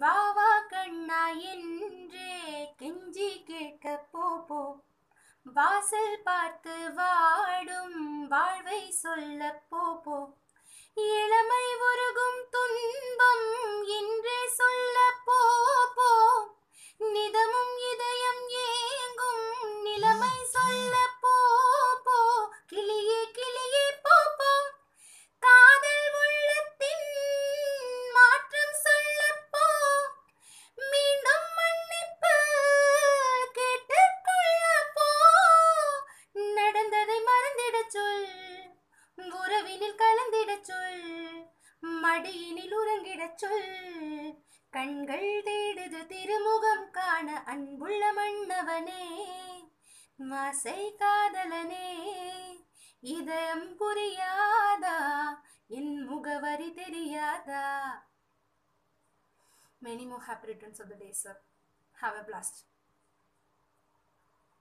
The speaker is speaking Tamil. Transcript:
வா வா கண்ணா என்றே கெஞ்சி கேட்க போ வாசல் பார்த்து வாடும் வாழ்வை சொல்ல போ இளமை உருகும் துன்பம் என்றே சொல்ல போ நிதமும் இதயம் ஏங்கும் நிலைமை மதுவினில் கலந்திடச் சொல் மடியினில் உறங்கிடச் சொல் கண்கள் தேடுது திருமுகம் காண அன்புள்ள மன்னவனே மாசை காதலனே இதயம் புரியாதா என் முகவரி தெரியாதா many more happy returns of the day sir have a blast